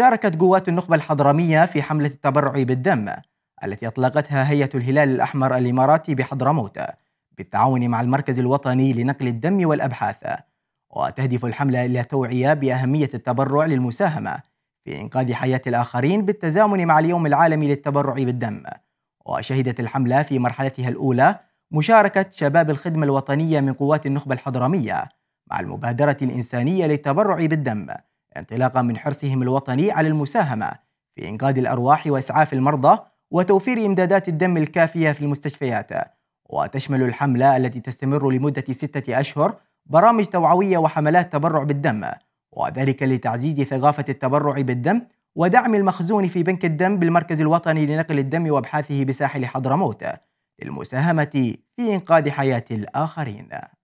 شاركت قوات النخبة الحضرمية في حملة التبرع بالدم التي أطلقتها هيئة الهلال الأحمر الإماراتي بحضرموت بالتعاون مع المركز الوطني لنقل الدم والأبحاث وتهدف الحملة إلى توعية بأهمية التبرع للمساهمة في إنقاذ حياة الآخرين بالتزامن مع اليوم العالمي للتبرع بالدم وشهدت الحملة في مرحلتها الأولى مشاركة شباب الخدمة الوطنية من قوات النخبة الحضرمية مع المبادرة الإنسانية للتبرع بالدم انطلاقا من حرصهم الوطني على المساهمة في إنقاذ الأرواح وإسعاف المرضى وتوفير إمدادات الدم الكافية في المستشفيات وتشمل الحملة التي تستمر لمدة ستة أشهر برامج توعوية وحملات تبرع بالدم وذلك لتعزيز ثقافة التبرع بالدم ودعم المخزون في بنك الدم بالمركز الوطني لنقل الدم وابحاثه بساحل حضرموت للمساهمة في إنقاذ حياة الآخرين